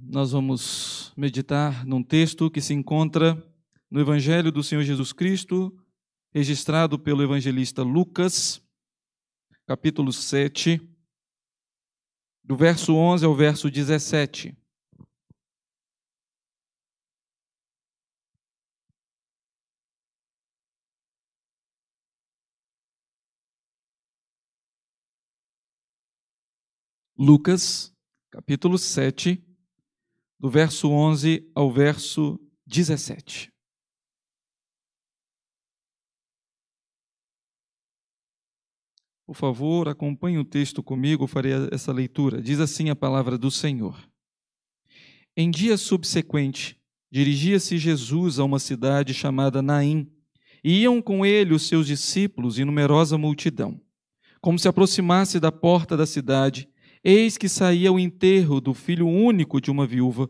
nós vamos meditar num texto que se encontra no Evangelho do Senhor Jesus Cristo, registrado pelo evangelista Lucas, capítulo 7, do verso 11 ao verso 17. Lucas, capítulo 7, do verso 11 ao verso 17. Por favor, acompanhe o texto comigo, eu farei essa leitura. Diz assim a palavra do Senhor. Em dia subsequente, dirigia-se Jesus a uma cidade chamada Naim, e iam com ele os seus discípulos e numerosa multidão. Como se aproximasse da porta da cidade, eis que saía o enterro do filho único de uma viúva,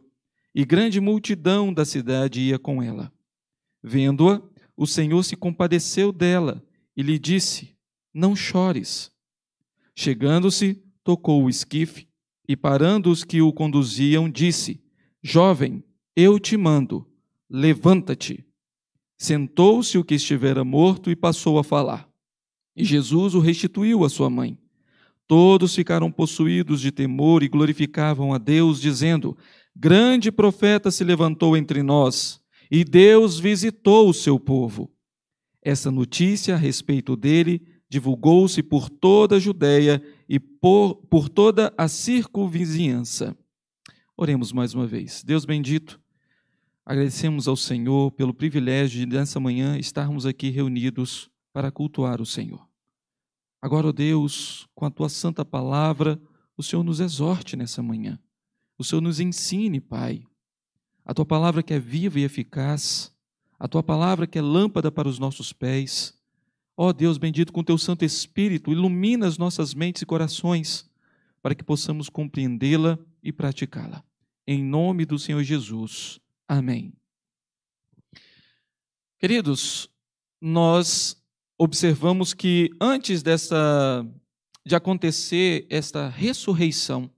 e grande multidão da cidade ia com ela. Vendo-a, o Senhor se compadeceu dela e lhe disse: Não chores. Chegando-se, tocou o esquife e, parando os que o conduziam, disse: Jovem, eu te mando, levanta-te. Sentou-se o que estivera morto e passou a falar. E Jesus o restituiu à sua mãe. Todos ficaram possuídos de temor e glorificavam a Deus, dizendo: Grande profeta se levantou entre nós e Deus visitou o seu povo. Essa notícia a respeito dele divulgou-se por toda a Judéia e por, por toda a circunvizinhança. Oremos mais uma vez. Deus bendito, agradecemos ao Senhor pelo privilégio de, nessa manhã, estarmos aqui reunidos para cultuar o Senhor. Agora, ó Deus, com a tua santa palavra, o Senhor nos exorte nessa manhã. O Senhor nos ensine, Pai, a tua palavra que é viva e eficaz, a tua palavra que é lâmpada para os nossos pés. Ó oh, Deus bendito, com teu Santo Espírito, ilumina as nossas mentes e corações, para que possamos compreendê-la e praticá-la. Em nome do Senhor Jesus. Amém. Queridos, nós observamos que antes dessa, de acontecer esta ressurreição,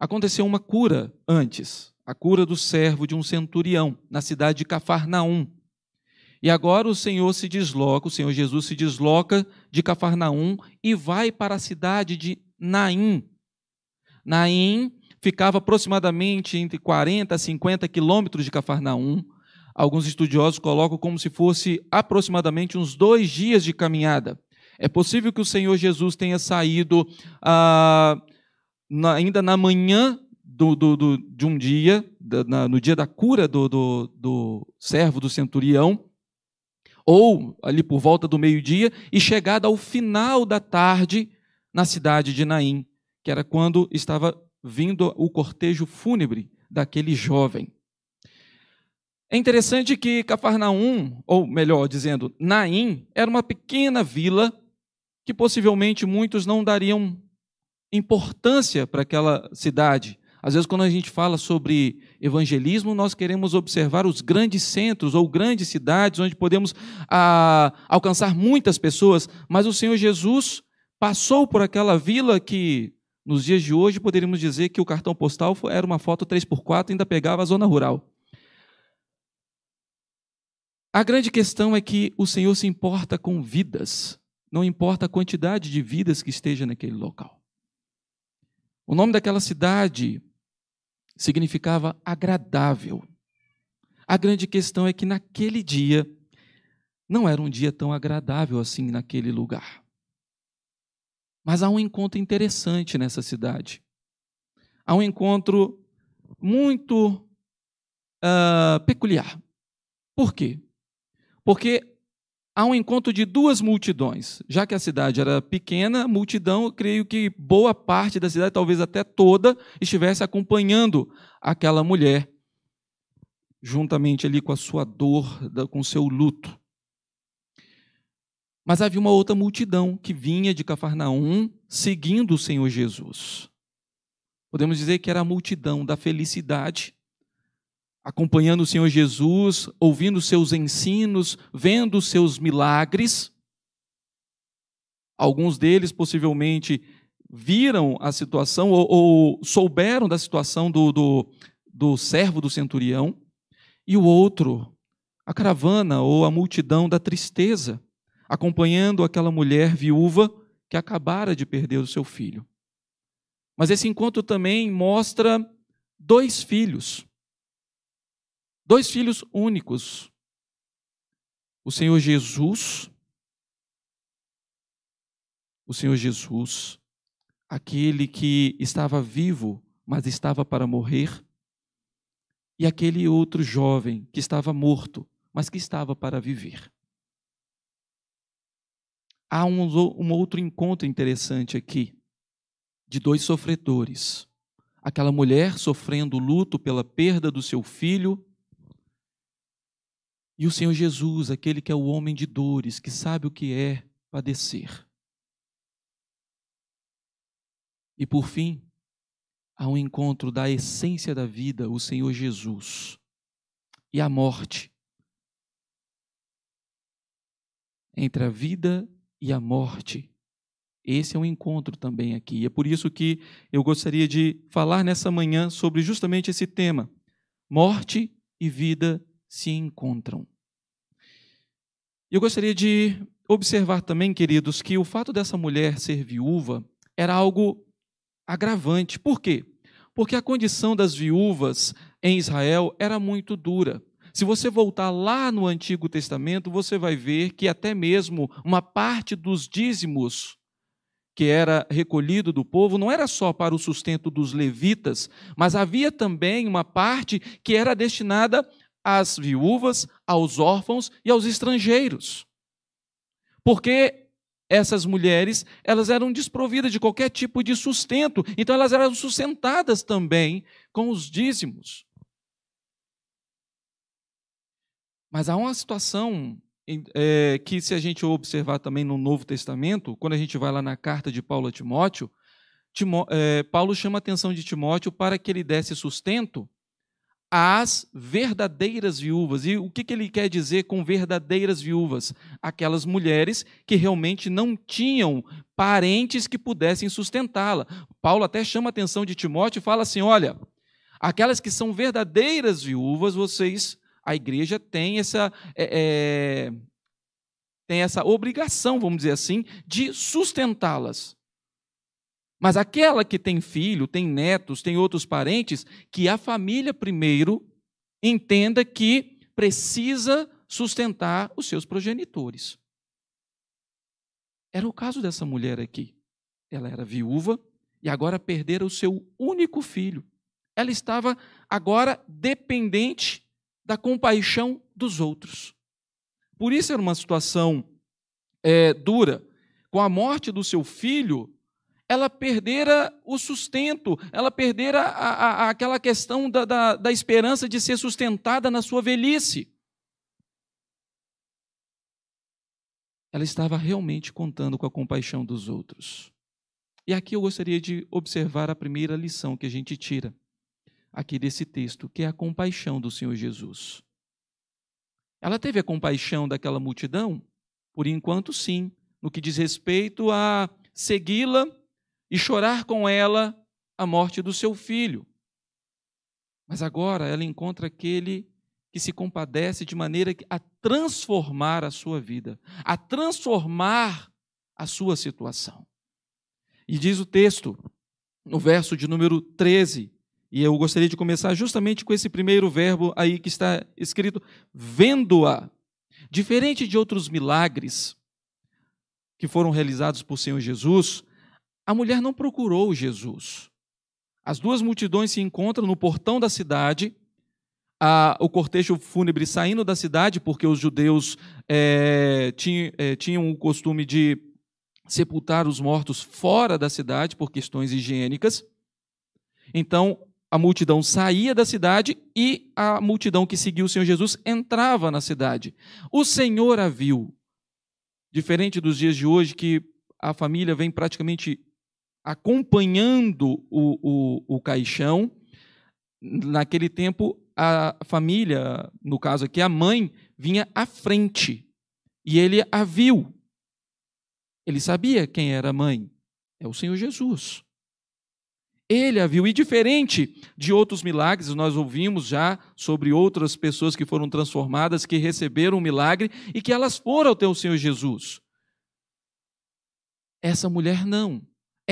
aconteceu uma cura antes, a cura do servo de um centurião na cidade de Cafarnaum. E agora o Senhor se desloca, o Senhor Jesus se desloca de Cafarnaum e vai para a cidade de Naim. Naim ficava aproximadamente entre 40 a 50 quilômetros de Cafarnaum. Alguns estudiosos colocam como se fosse aproximadamente uns dois dias de caminhada. É possível que o Senhor Jesus tenha saído ah, na, ainda na manhã do, do, do, de um dia, da, na, no dia da cura do, do servo do centurião, ou ali por volta do meio-dia, e chegada ao final da tarde na cidade de Naim, que era quando estava vindo o cortejo fúnebre daquele jovem. É interessante que Cafarnaum, ou melhor dizendo, Naim, era uma pequena vila que possivelmente muitos não dariam importância para aquela cidade. Às vezes, quando a gente fala sobre evangelismo, nós queremos observar os grandes centros ou grandes cidades onde podemos ah, alcançar muitas pessoas, mas o Senhor Jesus passou por aquela vila que, nos dias de hoje, poderíamos dizer que o cartão postal era uma foto 3x4 e ainda pegava a zona rural. A grande questão é que o Senhor se importa com vidas, não importa a quantidade de vidas que esteja naquele local. O nome daquela cidade significava agradável. A grande questão é que naquele dia não era um dia tão agradável assim naquele lugar. Mas há um encontro interessante nessa cidade. Há um encontro muito uh, peculiar. Por quê? Porque há um encontro de duas multidões. Já que a cidade era pequena, multidão, creio que boa parte da cidade, talvez até toda, estivesse acompanhando aquela mulher, juntamente ali com a sua dor, com o seu luto. Mas havia uma outra multidão que vinha de Cafarnaum seguindo o Senhor Jesus. Podemos dizer que era a multidão da felicidade acompanhando o Senhor Jesus, ouvindo seus ensinos, vendo seus milagres. Alguns deles possivelmente viram a situação ou, ou souberam da situação do, do, do servo do centurião, e o outro, a caravana ou a multidão da tristeza, acompanhando aquela mulher viúva que acabara de perder o seu filho. Mas esse encontro também mostra dois filhos Dois filhos únicos. O Senhor Jesus. O Senhor Jesus, aquele que estava vivo, mas estava para morrer, e aquele outro jovem que estava morto, mas que estava para viver. Há um, um outro encontro interessante aqui, de dois sofredores aquela mulher sofrendo luto pela perda do seu filho, e o Senhor Jesus, aquele que é o homem de dores, que sabe o que é padecer. E por fim, há um encontro da essência da vida, o Senhor Jesus, e a morte. Entre a vida e a morte. Esse é um encontro também aqui. E é por isso que eu gostaria de falar nessa manhã sobre justamente esse tema: morte e vida se encontram. Eu gostaria de observar também, queridos, que o fato dessa mulher ser viúva era algo agravante. Por quê? Porque a condição das viúvas em Israel era muito dura. Se você voltar lá no Antigo Testamento, você vai ver que até mesmo uma parte dos dízimos que era recolhido do povo não era só para o sustento dos levitas, mas havia também uma parte que era destinada às viúvas, aos órfãos e aos estrangeiros. Porque essas mulheres, elas eram desprovidas de qualquer tipo de sustento, então elas eram sustentadas também com os dízimos. Mas há uma situação é, que, se a gente observar também no Novo Testamento, quando a gente vai lá na carta de Paulo a Timóteo, Timó, é, Paulo chama a atenção de Timóteo para que ele desse sustento às verdadeiras viúvas. E o que, que ele quer dizer com verdadeiras viúvas? Aquelas mulheres que realmente não tinham parentes que pudessem sustentá-la. Paulo até chama a atenção de Timóteo e fala assim: olha, aquelas que são verdadeiras viúvas, vocês, a igreja tem essa. É, é, tem essa obrigação, vamos dizer assim, de sustentá-las. Mas aquela que tem filho, tem netos, tem outros parentes, que a família primeiro entenda que precisa sustentar os seus progenitores. Era o caso dessa mulher aqui. Ela era viúva e agora perdera o seu único filho. Ela estava agora dependente da compaixão dos outros. Por isso era uma situação é, dura. Com a morte do seu filho, ela perdera o sustento, ela perdera a, a, aquela questão da, da, da esperança de ser sustentada na sua velhice. Ela estava realmente contando com a compaixão dos outros. E aqui eu gostaria de observar a primeira lição que a gente tira aqui desse texto, que é a compaixão do Senhor Jesus. Ela teve a compaixão daquela multidão? Por enquanto, sim. No que diz respeito a segui-la e chorar com ela a morte do seu filho. Mas agora ela encontra aquele que se compadece de maneira a transformar a sua vida, a transformar a sua situação. E diz o texto, no verso de número 13, e eu gostaria de começar justamente com esse primeiro verbo aí que está escrito, vendo-a. Diferente de outros milagres que foram realizados por Senhor Jesus, a mulher não procurou Jesus. As duas multidões se encontram no portão da cidade, a, o cortejo fúnebre saindo da cidade, porque os judeus é, tinham, é, tinham o costume de sepultar os mortos fora da cidade por questões higiênicas. Então, a multidão saía da cidade e a multidão que seguiu o Senhor Jesus entrava na cidade. O Senhor a viu. Diferente dos dias de hoje, que a família vem praticamente acompanhando o, o, o caixão. Naquele tempo, a família, no caso aqui, a mãe, vinha à frente e ele a viu. Ele sabia quem era a mãe. É o Senhor Jesus. Ele a viu. E diferente de outros milagres, nós ouvimos já sobre outras pessoas que foram transformadas, que receberam um milagre e que elas foram até o Senhor Jesus. Essa mulher não.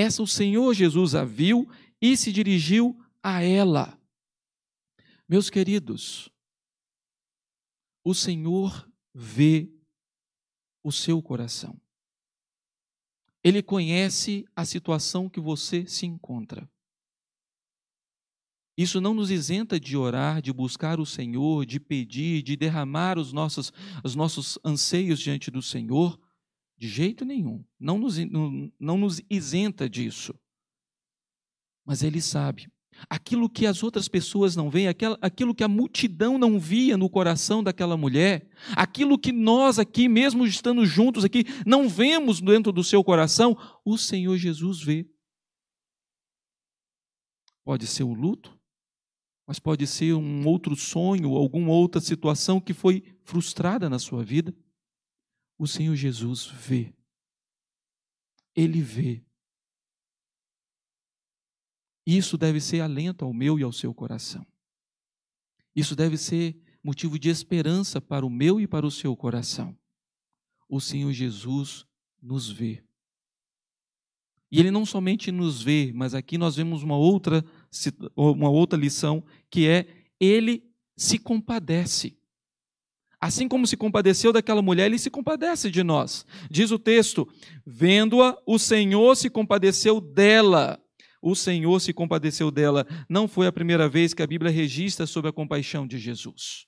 Essa o Senhor Jesus a viu e se dirigiu a ela. Meus queridos, o Senhor vê o seu coração. Ele conhece a situação que você se encontra. Isso não nos isenta de orar, de buscar o Senhor, de pedir, de derramar os nossos, os nossos anseios diante do Senhor, de jeito nenhum. Não nos, não nos isenta disso. Mas ele sabe. Aquilo que as outras pessoas não veem, aquilo que a multidão não via no coração daquela mulher, aquilo que nós aqui, mesmo estando juntos aqui, não vemos dentro do seu coração, o Senhor Jesus vê. Pode ser o luto, mas pode ser um outro sonho, alguma outra situação que foi frustrada na sua vida o Senhor Jesus vê. Ele vê. Isso deve ser alento ao meu e ao seu coração. Isso deve ser motivo de esperança para o meu e para o seu coração. O Senhor Jesus nos vê. E ele não somente nos vê, mas aqui nós vemos uma outra uma outra lição que é ele se compadece. Assim como se compadeceu daquela mulher, ele se compadece de nós. Diz o texto: vendo-a, o Senhor se compadeceu dela. O Senhor se compadeceu dela. Não foi a primeira vez que a Bíblia registra sobre a compaixão de Jesus.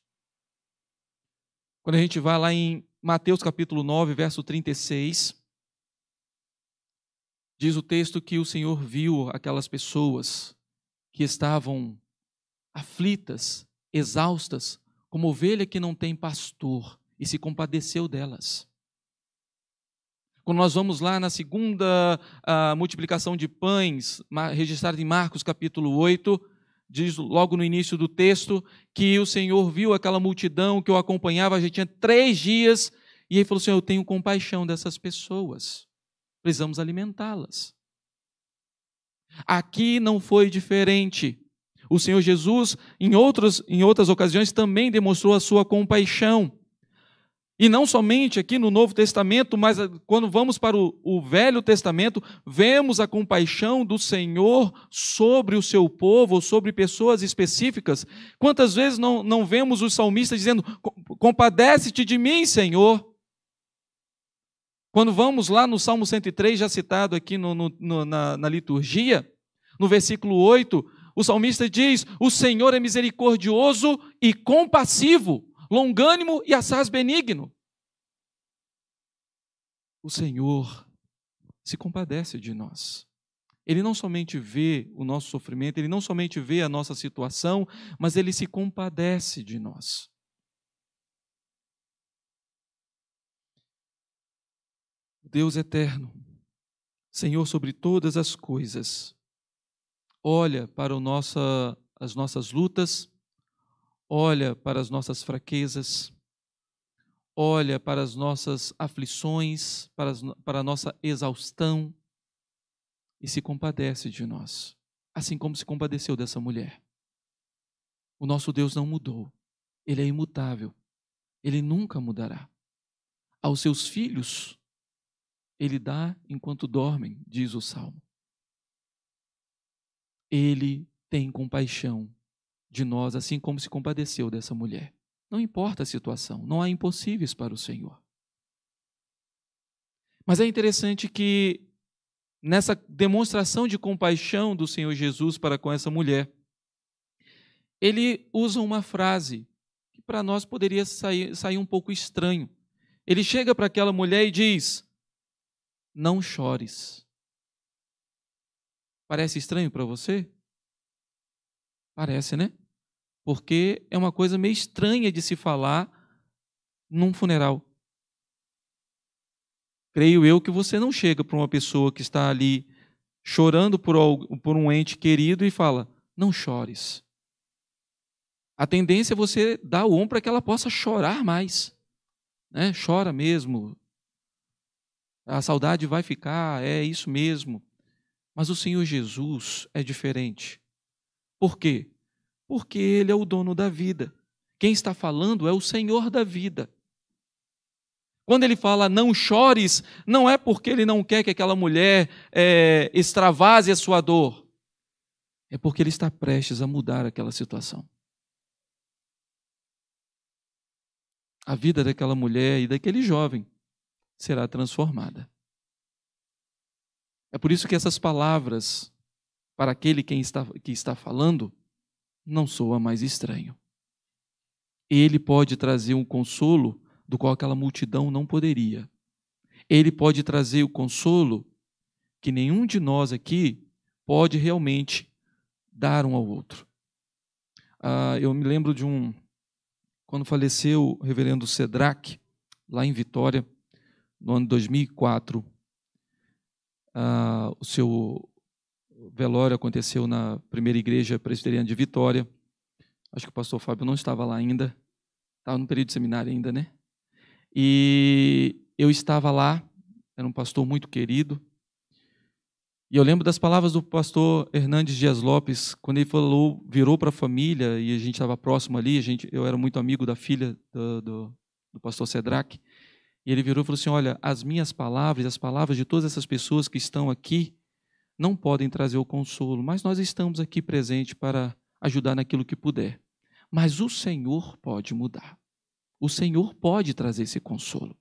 Quando a gente vai lá em Mateus capítulo 9, verso 36, diz o texto que o Senhor viu aquelas pessoas que estavam aflitas, exaustas, como ovelha que não tem pastor, e se compadeceu delas. Quando nós vamos lá na segunda ah, multiplicação de pães, registrada em Marcos capítulo 8, diz logo no início do texto que o Senhor viu aquela multidão que o acompanhava, já tinha três dias, e ele falou: Senhor, eu tenho compaixão dessas pessoas, precisamos alimentá-las. Aqui não foi diferente. O Senhor Jesus, em, outras em outras ocasiões, também demonstrou a sua compaixão. E não somente aqui no Novo Testamento, mas ah, quando vamos para o, o, Velho Testamento, vemos a compaixão do Senhor sobre o seu povo, sobre pessoas específicas. Quantas vezes não, não vemos os salmistas dizendo: Compadece-te de mim, Senhor. Quando vamos lá no Salmo 103, já citado aqui no, no, no, na, na liturgia, no versículo 8, o salmista diz: O Senhor é misericordioso e compassivo, longânimo e assaz benigno. O Senhor se compadece de nós. Ele não somente vê o nosso sofrimento, ele não somente vê a nossa situação, mas ele se compadece de nós. Deus eterno, Senhor sobre todas as coisas, olha para nossa, as nossas lutas, olha para as nossas fraquezas, olha para as nossas aflições, para, as, para a nossa exaustão e se compadece de nós, assim como se compadeceu dessa mulher. O nosso Deus não mudou, ele é imutável, ele nunca mudará. Aos seus filhos, ele dá enquanto dormem, diz o salmo. Ele tem compaixão de nós, assim como se compadeceu dessa mulher. Não importa a situação, não há impossíveis para o Senhor. Mas é interessante que nessa demonstração de compaixão do Senhor Jesus para com essa mulher, ele usa uma frase que para nós poderia sair, sair um pouco estranho. Ele chega para aquela mulher e diz: Não chores. Parece estranho para você? Parece, né? Porque é uma coisa meio estranha de se falar num funeral. Creio eu que você não chega para uma pessoa que está ali chorando por, por um ente querido e fala: Não chores. A tendência é você dar o ombro para que ela possa chorar mais. Né? Chora mesmo. A saudade vai ficar, é isso mesmo. Mas o Senhor Jesus é diferente. Por quê? Porque Ele é o dono da vida. Quem está falando é o Senhor da vida. Quando ele fala não chores, não é porque ele não quer que aquela mulher é, extravase a sua dor. É porque ele está prestes a mudar aquela situação. A vida daquela mulher e daquele jovem será transformada. É por isso que essas palavras, para aquele quem está, que está falando, não soa mais estranho. Ele pode trazer um consolo do qual aquela multidão não poderia. Ele pode trazer o consolo que nenhum de nós aqui pode realmente dar um ao outro. Ah, eu me lembro de um. Quando faleceu o reverendo Sedrac, lá em Vitória, no ano 2004, ah, o seu velório aconteceu na primeira igreja presbiteriana de Vitória. Acho que o pastor Fábio não estava lá ainda. Estava no período de seminário ainda, né? E eu estava lá, era um pastor muito querido. E eu lembro das palavras do pastor Hernandes Dias Lopes, quando ele falou, virou para a família, e a gente estava próximo ali, a gente, eu era muito amigo da filha do, do, do pastor Cedrac. E ele virou e falou assim: Olha, as minhas palavras, as palavras de todas essas pessoas que estão aqui, não podem trazer o consolo, mas nós estamos aqui presentes para ajudar naquilo que puder. Mas o Senhor pode mudar. O Senhor pode trazer esse consolo.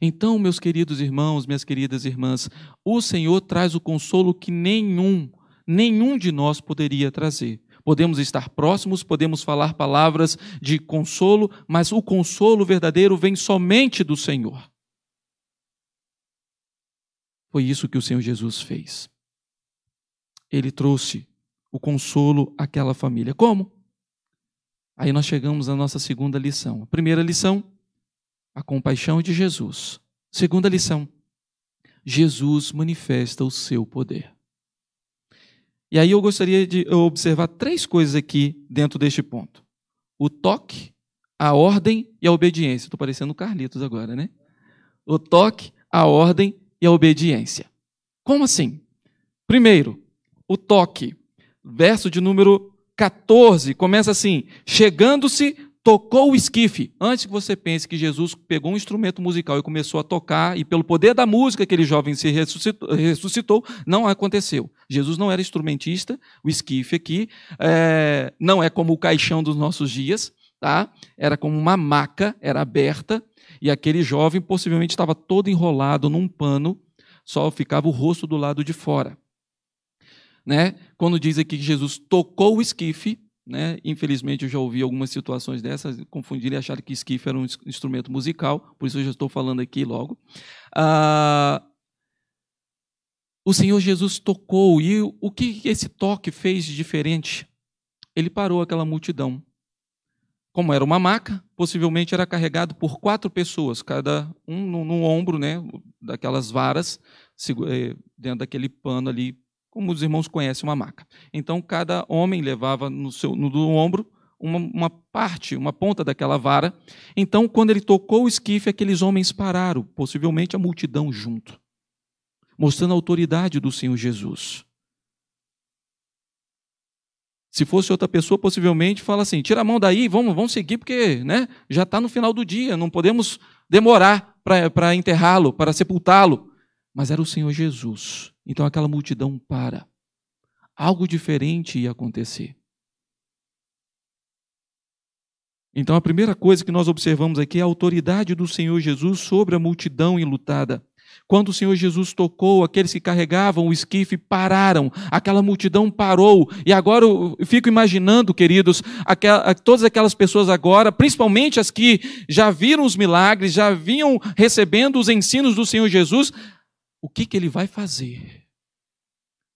Então, meus queridos irmãos, minhas queridas irmãs, o Senhor traz o consolo que nenhum, nenhum de nós poderia trazer. Podemos estar próximos, podemos falar palavras de consolo, mas o consolo verdadeiro vem somente do Senhor. Foi isso que o Senhor Jesus fez. Ele trouxe o consolo àquela família. Como? Aí nós chegamos à nossa segunda lição. A primeira lição, a compaixão de Jesus. Segunda lição, Jesus manifesta o seu poder. E aí eu gostaria de observar três coisas aqui dentro deste ponto: o toque, a ordem e a obediência. Estou parecendo Carlitos agora, né? O toque, a ordem e a obediência. Como assim? Primeiro, o toque. Verso de número 14 começa assim: chegando-se tocou o esquife. Antes que você pense que Jesus pegou um instrumento musical e começou a tocar, e pelo poder da música aquele jovem se ressuscitou, ressuscitou não aconteceu. Jesus não era instrumentista, o esquife aqui é, não é como o caixão dos nossos dias, tá? era como uma maca, era aberta, e aquele jovem possivelmente estava todo enrolado num pano, só ficava o rosto do lado de fora. Né? Quando diz aqui que Jesus tocou o esquife, né? Infelizmente, eu já ouvi algumas situações dessas, confundir e achar que esquife era um instrumento musical, por isso eu já estou falando aqui logo. Ah, o Senhor Jesus tocou, e o que esse toque fez de diferente? Ele parou aquela multidão. Como era uma maca, possivelmente era carregado por quatro pessoas, cada um no, no ombro né, daquelas varas, eh, dentro daquele pano ali como os irmãos conhecem, uma maca. Então, cada homem levava no, seu, no, no ombro uma, uma, parte, uma ponta daquela vara. Então, quando ele tocou o esquife, aqueles homens pararam, possivelmente a multidão junto, mostrando a autoridade do Senhor Jesus. Se fosse outra pessoa, possivelmente fala assim: tira a mão daí, vamos, vamos seguir, porque né, já está no final do dia, não podemos demorar para enterrá-lo, para sepultá-lo mas era o Senhor Jesus. Então aquela multidão para. Algo diferente ia acontecer. Então a primeira coisa que nós observamos aqui é a autoridade do Senhor Jesus sobre a multidão enlutada. Quando o Senhor Jesus tocou, aqueles que carregavam o esquife pararam, aquela multidão parou. E agora eu fico imaginando, queridos, aquelas, todas aquelas pessoas agora, principalmente as que já viram os milagres, já vinham recebendo os ensinos do Senhor Jesus, o que, que ele vai fazer.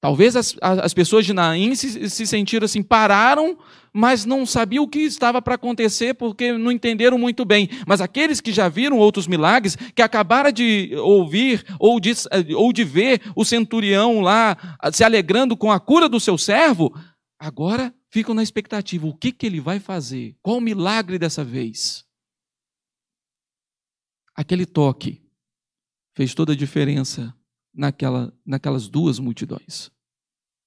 Talvez as, as pessoas de Naim se, se sentiram assim, pararam, mas não sabiam o que estava para acontecer, porque não entenderam muito bem. Mas aqueles que já viram outros milagres, que acabaram de ouvir ou de, ou de ver o centurião lá ah, se alegrando com a cura do seu servo, agora ficam na expectativa: o que, que ele vai fazer? Qual o milagre dessa vez? Aquele toque fez toda a diferença naquela, naquelas duas multidões.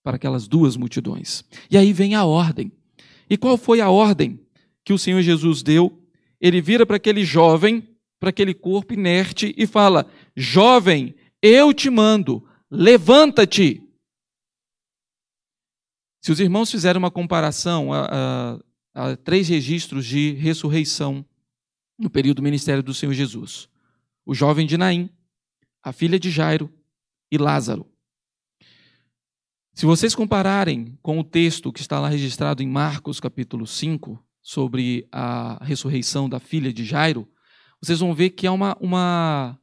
Para aquelas duas multidões. E aí vem a ordem. E qual foi a ordem que o Senhor Jesus deu? Ele vira para aquele jovem, para aquele corpo inerte e fala: Jovem, eu te mando, levanta-te. Se os irmãos fizerem uma comparação a, a, a três registros de ressurreição no período do ministério do Senhor Jesus, o jovem de Naim, a filha de Jairo e Lázaro. Se vocês compararem com o texto que está lá registrado em Marcos capítulo 5, sobre a ressurreição da filha de Jairo, vocês vão ver que é uma, uma.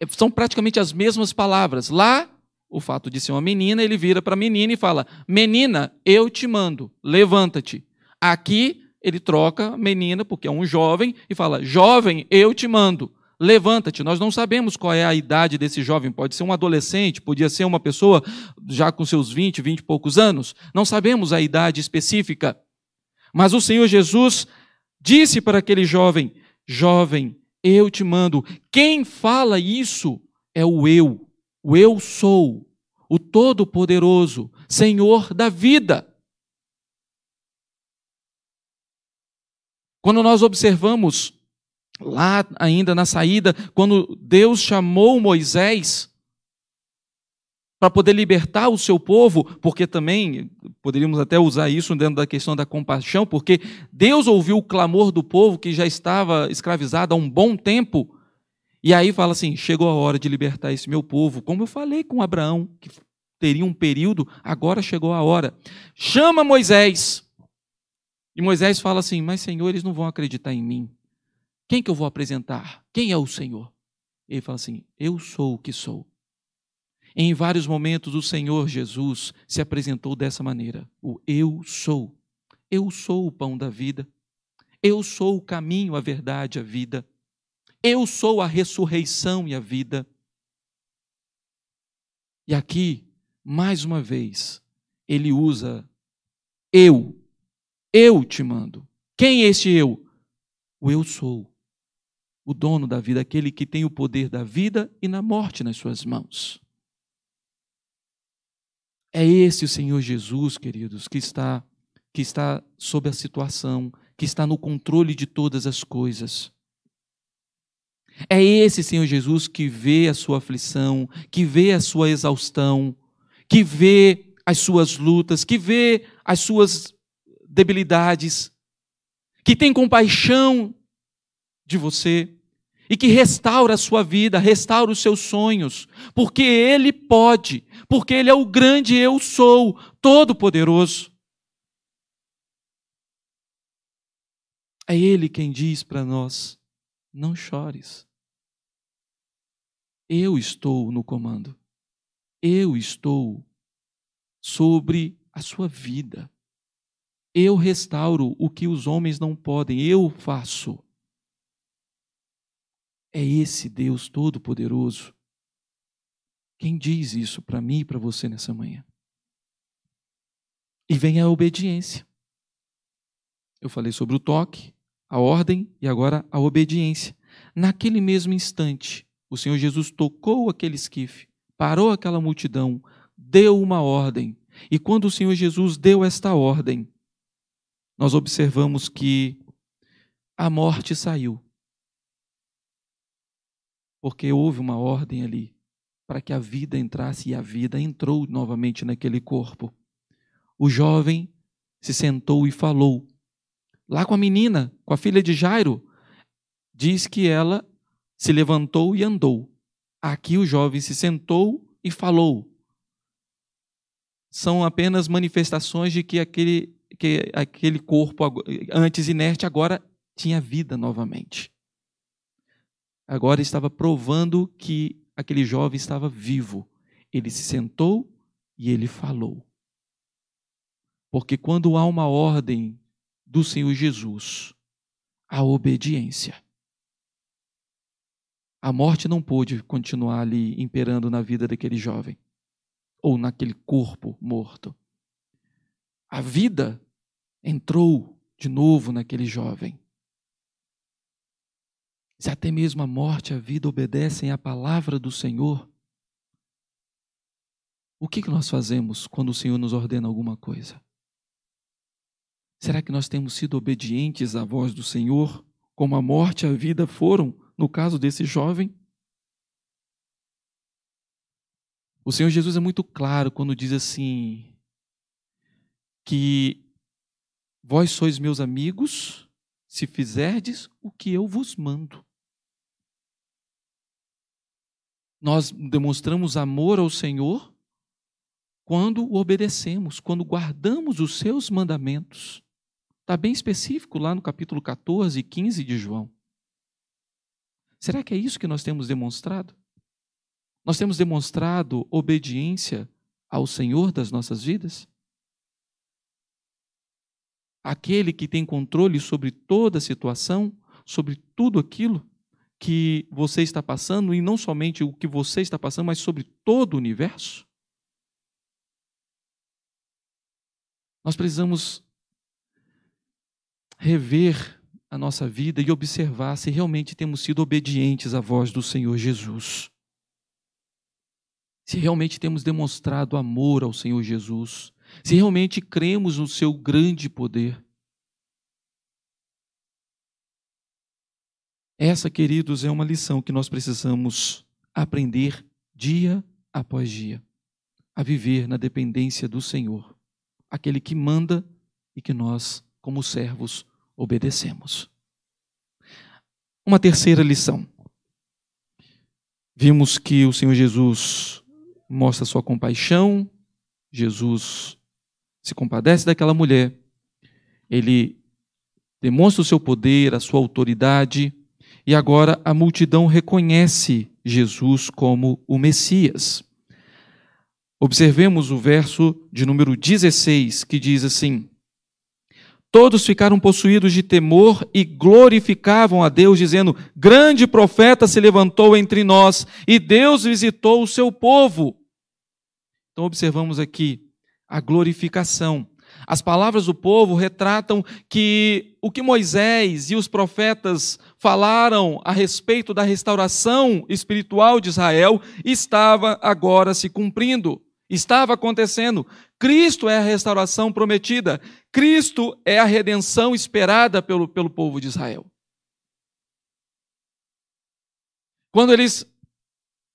É, são praticamente as mesmas palavras. Lá, o fato de ser uma menina, ele vira para a menina e fala: Menina, eu te mando, levanta-te. Aqui, ele troca menina, porque é um jovem, e fala: Jovem, eu te mando, levanta-te. Nós não sabemos qual é a idade desse jovem, pode ser um adolescente, podia ser uma pessoa já com seus 20, 20 e poucos anos, não sabemos a idade específica. Mas o Senhor Jesus disse para aquele jovem: Jovem, eu te mando. Quem fala isso é o eu, o eu sou, o Todo-Poderoso, Senhor da vida. Quando nós observamos lá ainda na saída, quando Deus chamou Moisés para poder libertar o seu povo, porque também poderíamos até usar isso dentro da questão da compaixão, porque Deus ouviu o clamor do povo que já estava escravizado há um bom tempo. E aí fala assim: chegou a hora de libertar esse meu povo, como eu falei com Abraão, que teria um período, agora chegou a hora. Chama Moisés. E Moisés fala assim: Mas, Senhor, eles não vão acreditar em mim. Quem que eu vou apresentar? Quem é o Senhor? Ele fala assim: Eu sou o que sou. Em vários momentos o Senhor Jesus se apresentou dessa maneira: o eu sou. Eu sou o pão da vida. Eu sou o caminho, a verdade, a vida. Eu sou a ressurreição e a vida. E aqui, mais uma vez, ele usa eu. Eu te mando. Quem é esse eu? O eu sou o dono da vida, aquele que tem o poder da vida e na morte nas suas mãos. É esse o Senhor Jesus, queridos, que está que está sob a situação, que está no controle de todas as coisas. É esse Senhor Jesus que vê a sua aflição, que vê a sua exaustão, que vê as suas lutas, que vê as suas debilidades, que tem compaixão de você e que restaura a sua vida, restaura os seus sonhos, porque Ele pode, porque Ele é o grande Eu Sou, Todo-Poderoso. É Ele quem diz para nós: não chores. Eu estou no comando. Eu estou sobre a sua vida. Eu restauro o que os homens não podem, eu faço. É esse Deus Todo-Poderoso. Quem diz isso para mim e para você nessa manhã? E vem a obediência. Eu falei sobre o toque, a ordem e agora a obediência. Naquele mesmo instante, o Senhor Jesus tocou aquele esquife, parou aquela multidão, deu uma ordem. E quando o Senhor Jesus deu esta ordem, nós observamos que a morte saiu porque houve uma ordem ali para que a vida entrasse e a vida entrou novamente naquele corpo. O jovem se sentou e falou. Lá com a menina, com a filha de Jairo, diz que ela se levantou e andou. Aqui o jovem se sentou e falou. São apenas manifestações de que aquele, que aquele corpo antes inerte agora tinha vida novamente agora estava provando que aquele jovem estava vivo. Ele se sentou e ele falou. Porque quando há uma ordem do Senhor Jesus, há obediência. A morte não pôde continuar ali imperando na vida daquele jovem ou naquele corpo morto. A vida entrou de novo naquele jovem se até mesmo a morte e a vida obedecem à palavra do Senhor, o que, nós fazemos quando o Senhor nos ordena alguma coisa? Será que nós temos sido obedientes à voz do Senhor, como a morte e a vida foram no caso desse jovem? O Senhor Jesus é muito claro quando diz assim: que vós sois meus amigos se fizerdes o que eu vos mando. Nós demonstramos amor ao Senhor quando obedecemos, quando guardamos os seus mandamentos. Está bem específico lá no capítulo 14 e 15 de João. Será que é isso que nós temos demonstrado? Nós temos demonstrado obediência ao Senhor das nossas vidas? Aquele que tem controle sobre toda a situação, sobre tudo aquilo que você está passando, e não somente o que você está passando, mas sobre todo o universo? Nós precisamos rever a nossa vida e observar se realmente temos sido obedientes à voz do Senhor Jesus. Se realmente temos demonstrado amor ao Senhor Jesus, se realmente cremos no seu grande poder, Essa, queridos, é uma lição que nós precisamos aprender dia após dia, a viver na dependência do Senhor, aquele que manda e que nós, como servos, obedecemos. Uma terceira lição. Vimos que o Senhor Jesus mostra sua compaixão, Jesus se compadece daquela mulher, ele demonstra o seu poder, a sua autoridade, e agora a multidão reconhece Jesus como o Messias. Observemos o verso de número 16, que diz assim: Todos ficaram possuídos de temor e glorificavam a Deus, dizendo: Grande profeta se levantou entre nós e Deus visitou o seu povo. Então, observamos aqui a glorificação. As palavras do povo retratam que o que Moisés e os profetas falaram a respeito da restauração espiritual de Israel estava agora se cumprindo. Estava acontecendo. Cristo é a restauração prometida. Cristo é a redenção esperada pelo, pelo povo de Israel. Quando eles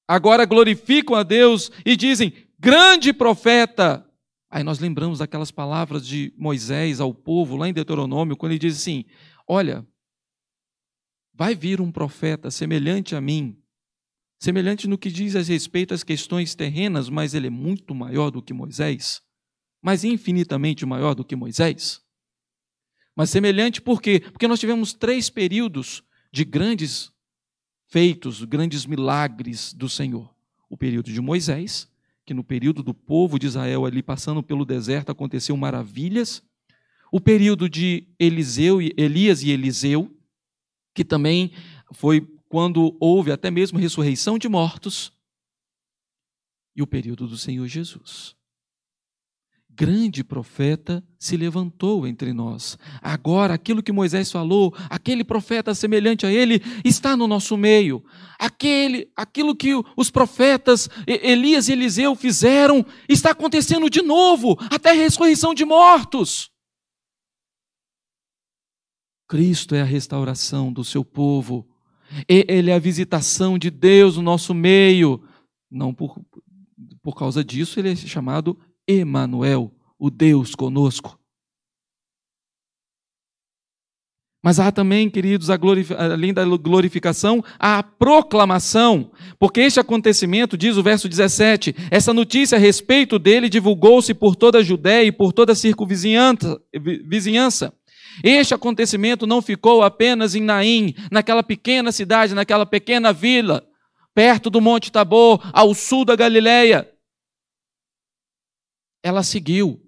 agora glorificam a Deus e dizem: grande profeta. Aí nós lembramos daquelas palavras de Moisés ao povo lá em Deuteronômio, quando ele diz assim: Olha, Vai vir um profeta semelhante a mim, semelhante no que diz a respeito às questões terrenas, mas ele é muito maior do que Moisés, mas infinitamente maior do que Moisés. Mas semelhante por quê? Porque nós tivemos três períodos de grandes feitos, grandes milagres do Senhor. O período de Moisés, que no período do povo de Israel ali passando pelo deserto aconteceu maravilhas. O período de Eliseu e Elias e Eliseu, que também foi quando houve até mesmo ressurreição de mortos, e o período do Senhor Jesus. Grande profeta se levantou entre nós. Agora, aquilo que Moisés falou, aquele profeta semelhante a ele está no nosso meio. Aquele, aquilo que os profetas Elias e Eliseu fizeram está acontecendo de novo, até a ressurreição de mortos. Cristo é a restauração do seu povo. Ele é a visitação de Deus no nosso meio. Não por, por causa disso, ele é chamado Emanuel, o Deus conosco. Mas há também, queridos, além da glorificação, a proclamação, porque este acontecimento, diz o verso 17, essa notícia a respeito dele divulgou-se por toda a Judéia e por toda a circunvizinhança. Este acontecimento não ficou apenas em Naim, naquela pequena cidade, naquela pequena vila, perto do Monte Tabor, ao sul da Galileia. Ela seguiu.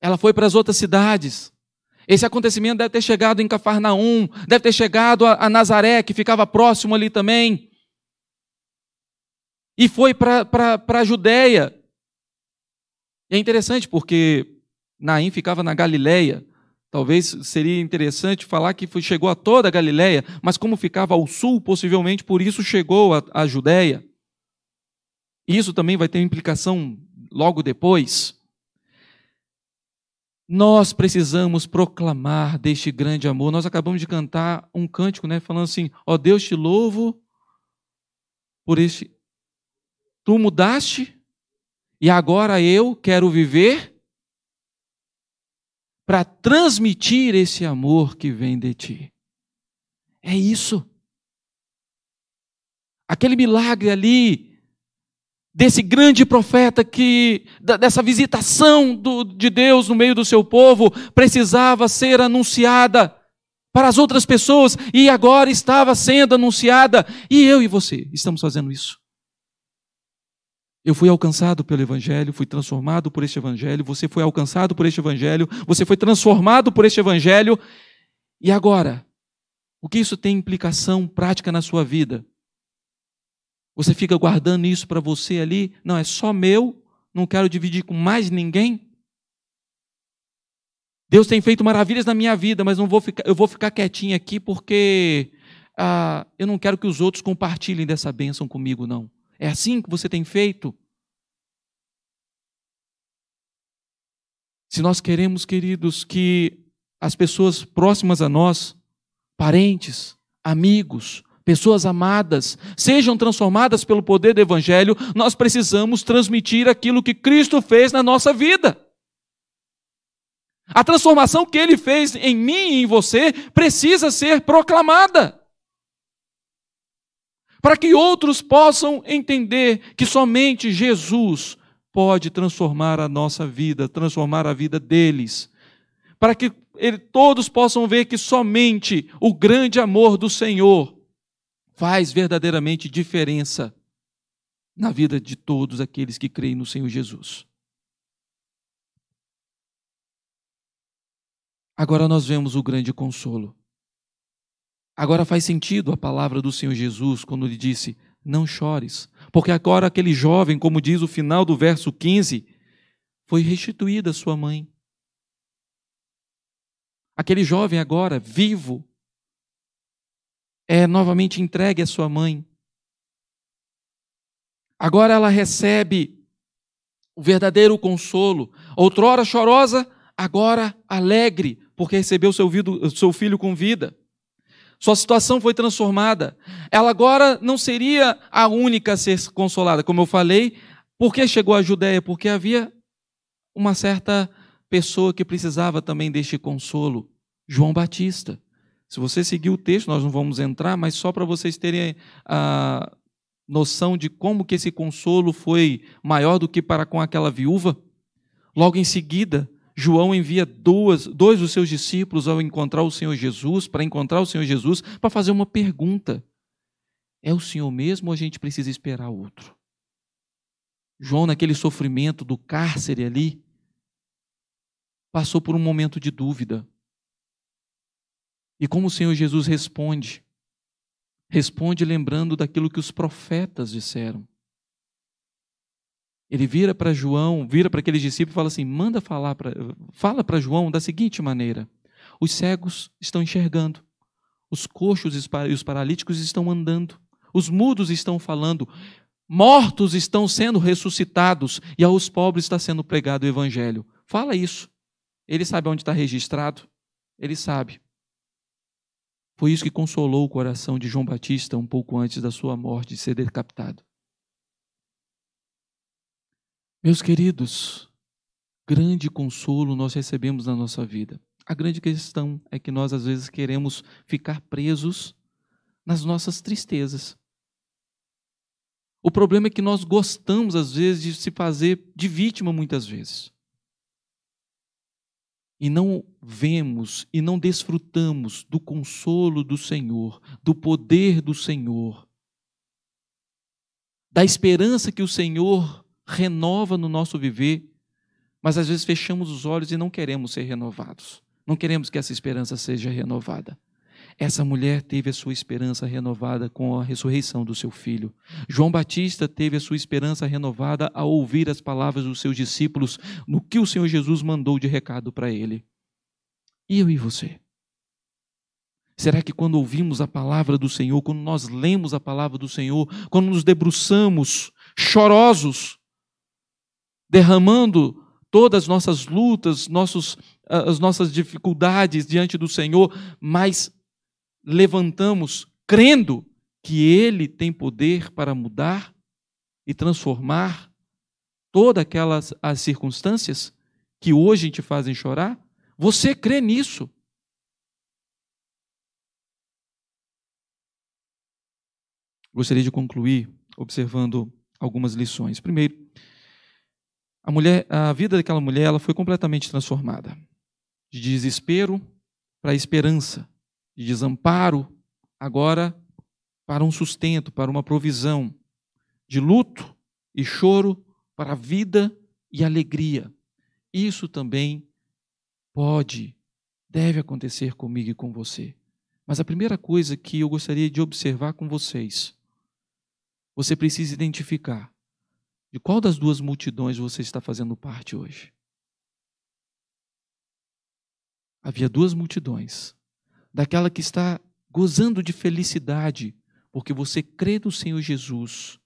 Ela foi para as outras cidades. Esse acontecimento deve ter chegado em Cafarnaum, deve ter chegado a, Nazaré, que ficava próximo ali também. E foi para a Judéia. E é interessante porque Naim ficava na Galileia, Talvez seria interessante falar que chegou a toda a Galiléia, mas como ficava ao sul, possivelmente por isso chegou à, à Judéia. Isso também vai ter implicação logo depois. Nós precisamos proclamar deste grande amor. Nós acabamos de cantar um cântico, né, falando assim: "Ó oh Deus, te louvo por este tu mudaste e agora eu quero viver para transmitir esse amor que vem de ti. É isso. Aquele milagre ali, desse grande profeta que, dessa visitação do, de Deus no meio do seu povo, precisava ser anunciada para as outras pessoas e agora estava sendo anunciada, e eu e você estamos fazendo isso. Eu fui alcançado pelo Evangelho, fui transformado por este Evangelho, você foi alcançado por este Evangelho, você foi transformado por este Evangelho. E agora? O que isso tem implicação prática na sua vida? Você fica guardando isso para você ali? Não, é só meu, não quero dividir com mais ninguém? Deus tem feito maravilhas na minha vida, mas não vou ficar, eu vou ficar quietinho aqui porque ah, eu não quero que os outros compartilhem dessa bênção comigo, não. É assim que você tem feito? Se nós queremos, queridos, que as pessoas próximas a nós, parentes, amigos, pessoas amadas, sejam transformadas pelo poder do Evangelho, nós precisamos transmitir aquilo que Cristo fez na nossa vida. A transformação que ele fez em mim e em você precisa ser proclamada para que outros possam entender que somente Jesus pode transformar a nossa vida, transformar a vida deles, para que ele, todos possam ver que somente o grande amor do Senhor faz verdadeiramente diferença na vida de todos aqueles que creem no Senhor Jesus. Agora nós vemos o grande consolo. Agora faz sentido a palavra do Senhor Jesus quando lhe disse: Não chores, porque agora aquele jovem, como diz o final do verso 15, foi restituído à sua mãe. Aquele jovem agora, vivo, é novamente entregue à sua mãe. Agora ela recebe o verdadeiro consolo. Outrora chorosa, agora alegre, porque recebeu seu filho com vida. Sua situação foi transformada. Ela agora não seria a única a ser consolada, como eu falei, porque chegou à Judéia, porque havia uma certa pessoa que precisava também deste consolo, João Batista. Se você seguir o texto, nós não vamos entrar, mas só para vocês terem a noção de como que esse consolo foi maior do que para com aquela viúva. Logo em seguida, João envia duas, dois dos seus discípulos ao encontrar o Senhor Jesus, para encontrar o Senhor Jesus, para fazer uma pergunta: É o Senhor mesmo ou a gente precisa esperar outro? João, naquele sofrimento do cárcere ali, passou por um momento de dúvida. E como o Senhor Jesus responde? Responde lembrando daquilo que os profetas disseram. Ele vira para João, vira para aquele discípulo e fala assim: manda falar para, fala para João da seguinte maneira: os cegos estão enxergando, os coxos e os paralíticos estão andando, os mudos estão falando, mortos estão sendo ressuscitados e aos pobres está sendo pregado o evangelho. Fala isso. Ele sabe onde está registrado. Ele sabe. Foi isso que consolou o coração de João Batista um pouco antes da sua morte e ser decapitado. Meus queridos, grande consolo nós recebemos na nossa vida. A grande questão é que nós às vezes queremos ficar presos nas nossas tristezas. O problema é que nós gostamos às vezes de se fazer de vítima muitas vezes. E não vemos e não desfrutamos do consolo do Senhor, do poder do Senhor, da esperança que o Senhor renova no nosso viver, mas às vezes fechamos os olhos e não queremos ser renovados. Não queremos que essa esperança seja renovada. Essa mulher teve a sua esperança renovada com a ressurreição do seu filho. João Batista teve a sua esperança renovada ao ouvir as palavras dos seus discípulos no que o Senhor Jesus mandou de recado para ele. E eu e você? Será que quando ouvimos a palavra do Senhor, quando nós lemos a palavra do Senhor, quando nos debruçamos chorosos derramando todas as nossas lutas, nossos, ah, as nossas dificuldades diante do Senhor, mas levantamos crendo que Ele tem poder para mudar e transformar todas aquelas as circunstâncias que hoje te fazem chorar? Você crê nisso? Gostaria de concluir observando algumas lições. Primeiro, a mulher, a vida daquela mulher, ela foi completamente transformada. De desespero para esperança, de desamparo agora para um sustento, para uma provisão, de luto e choro para vida e alegria. Isso também pode, deve acontecer comigo e com você. Mas a primeira coisa que eu gostaria de observar com vocês, você precisa identificar de qual das duas multidões você está fazendo parte hoje? Havia duas multidões. Daquela que está gozando de felicidade, porque você crê no Senhor Jesus.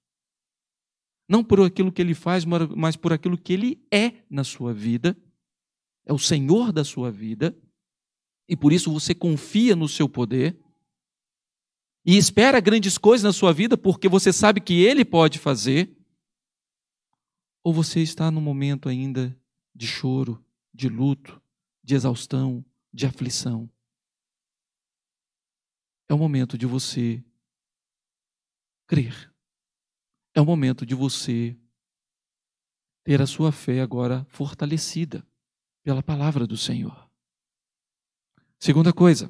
Não por aquilo que ele faz, mas por aquilo que ele é na sua vida. É o Senhor da sua vida. E por isso você confia no seu poder. E espera grandes coisas na sua vida, porque você sabe que ele pode fazer. Ou você está num momento ainda de choro, de luto, de exaustão, de aflição? É o momento de você crer. É o momento de você ter a sua fé agora fortalecida pela palavra do Senhor. Segunda coisa,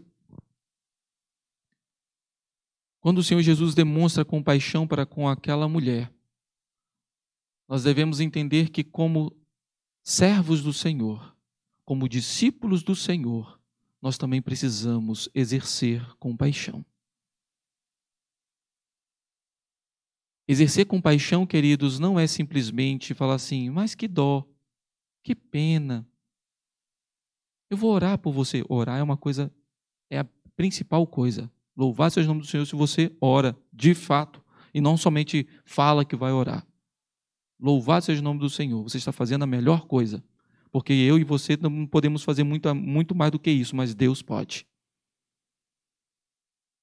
quando o Senhor Jesus demonstra compaixão para com aquela mulher, nós devemos entender que, como servos do Senhor, como discípulos do Senhor, nós também precisamos exercer compaixão. Exercer compaixão, queridos, não é simplesmente falar assim, mas que dó, que pena. Eu vou orar por você. Orar é uma coisa, é a principal coisa. Louvar seja o nome do Senhor se você ora, de fato, e não somente fala que vai orar. Louvado seja o nome do Senhor. Você está fazendo a melhor coisa. Porque eu e você não podemos fazer muito, muito mais do que isso, mas Deus pode.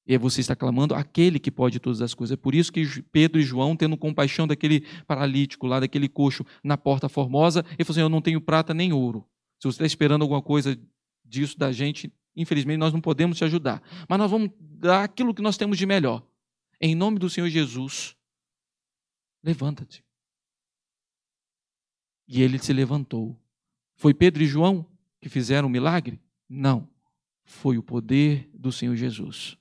E você está clamando aquele que pode todas as coisas. É por isso que Pedro e João, tendo compaixão daquele paralítico lá, daquele coxo na porta formosa, ele falou assim: Eu não tenho prata nem ouro. Se você está esperando alguma coisa disso da gente, infelizmente nós não podemos te ajudar. Mas nós vamos dar aquilo que nós temos de melhor. Em nome do Senhor Jesus, levanta-te. E ele se levantou. Foi Pedro e João que fizeram o milagre? Não. Foi o poder do Senhor Jesus.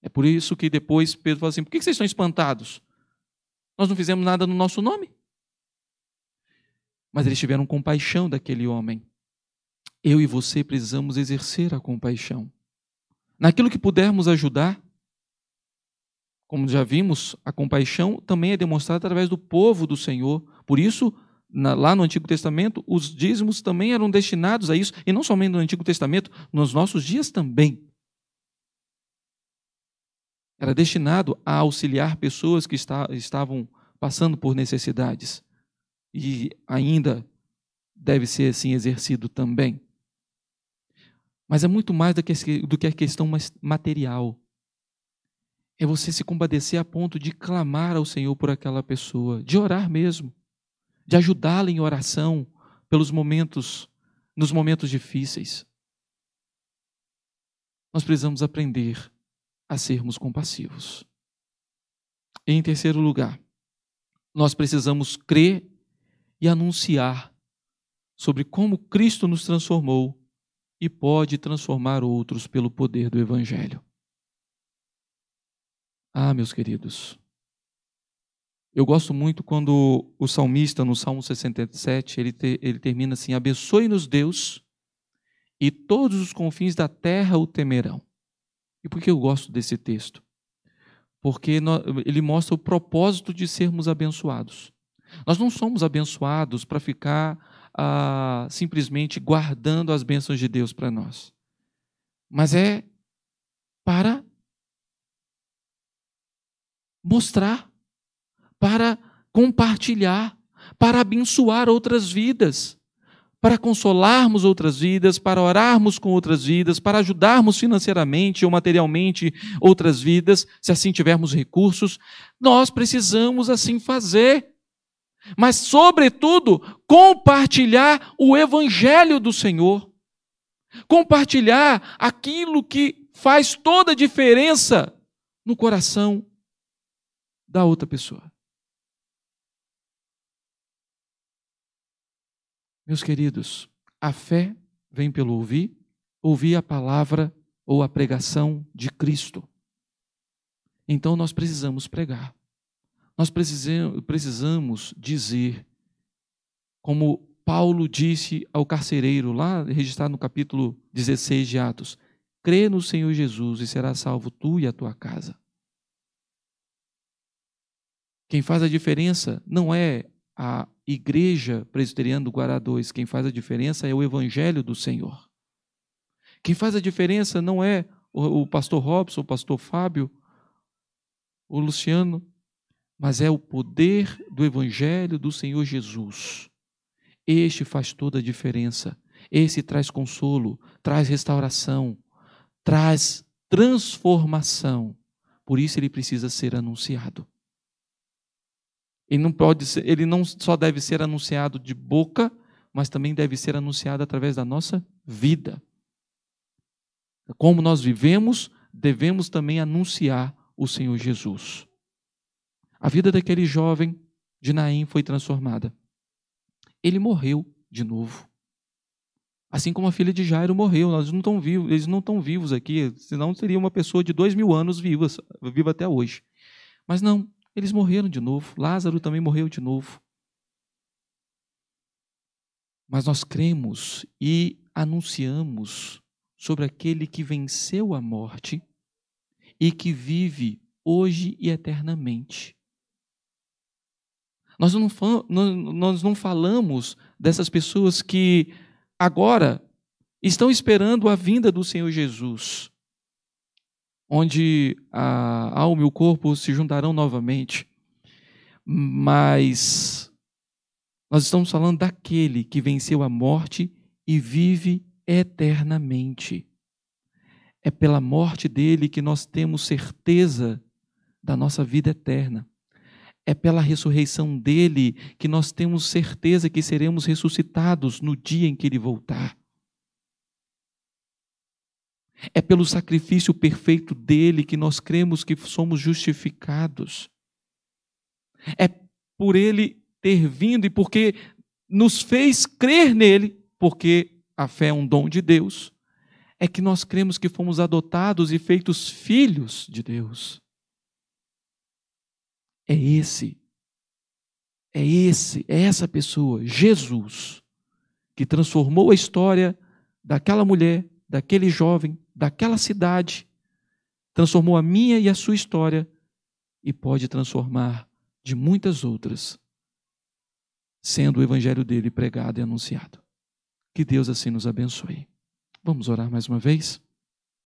É por isso que depois Pedro fala assim: por que vocês estão espantados? Nós não fizemos nada no nosso nome. Mas eles tiveram compaixão daquele homem. Eu e você precisamos exercer a compaixão. Naquilo que pudermos ajudar, como já vimos, a compaixão também é demonstrada através do povo do Senhor. Por isso, na, lá no Antigo Testamento, os dízimos também eram destinados a isso, e não somente no Antigo Testamento, nos nossos dias também. Era destinado a auxiliar pessoas que está, estavam passando por necessidades. E ainda deve ser assim exercido também. Mas é muito mais do que, do que a questão material. É você se compadecer a ponto de clamar ao Senhor por aquela pessoa, de orar mesmo de ajudá-la em oração pelos momentos, nos momentos difíceis. Nós precisamos aprender a sermos compassivos. E, em terceiro lugar, nós precisamos crer e anunciar sobre como Cristo nos transformou e pode transformar outros pelo poder do Evangelho. Ah, meus queridos, eu gosto muito quando o salmista, no Salmo 67, ele, te, ele termina assim: Abençoe-nos Deus, e todos os confins da terra o temerão. E por que eu gosto desse texto? Porque ele mostra o propósito de sermos abençoados. Nós não somos abençoados para ficar ah, simplesmente guardando as bênçãos de Deus para nós, mas é para mostrar para compartilhar, para abençoar outras vidas, para consolarmos outras vidas, para orarmos com outras vidas, para ajudarmos financeiramente ou materialmente outras vidas, se assim tivermos recursos. Nós precisamos assim fazer. Mas, sobretudo, compartilhar o Evangelho do Senhor. Compartilhar aquilo que faz toda a diferença no coração da outra pessoa. Meus queridos, a fé vem pelo ouvir, ouvir a palavra ou a pregação de Cristo. Então nós precisamos pregar. Nós precisamos dizer, como Paulo disse ao carcereiro, lá registrado no capítulo 16 de Atos: crê no Senhor Jesus e será salvo tu e a tua casa. Quem faz a diferença não é a Igreja Presbiteriana do Guará 2, quem faz a diferença é o Evangelho do Senhor. Quem faz a diferença não é o, pastor Robson, o pastor Fábio, o Luciano, mas é o poder do Evangelho do Senhor Jesus. Este faz toda a diferença. Esse traz consolo, traz restauração, traz transformação. Por isso ele precisa ser anunciado. Ele não pode ser, ele não só deve ser anunciado de boca, mas também deve ser anunciado através da nossa vida. Como nós vivemos, devemos também anunciar o Senhor Jesus. A vida daquele jovem de Naim foi transformada. Ele morreu de novo. Assim como a filha de Jairo morreu, nós não estão vivos, eles não estão vivos aqui, senão seria uma pessoa de dois mil anos vivas, viva até hoje. Mas não, eles morreram de novo. Lázaro também morreu de novo. Mas nós cremos e anunciamos sobre aquele que venceu a morte e que vive hoje e eternamente. Nós não, nós não falamos dessas pessoas que agora estão esperando a vinda do Senhor Jesus onde a alma e o corpo se juntarão novamente. Mas nós estamos falando daquele que venceu a morte e vive eternamente. É pela morte dele que nós temos certeza da nossa vida eterna. É pela ressurreição dele que nós temos certeza que seremos ressuscitados no dia em que ele voltar. É pelo sacrifício perfeito dele que nós cremos que somos justificados. É por ele ter vindo e porque nos fez crer nele, porque a fé é um dom de Deus, é que nós cremos que fomos adotados e feitos filhos de Deus. É esse, é esse, é essa pessoa, Jesus, que transformou a história daquela mulher, daquele jovem, daquela cidade, transformou a minha e a sua história e pode transformar de muitas outras, sendo o evangelho dele pregado e anunciado. Que Deus assim nos abençoe. Vamos orar mais uma vez?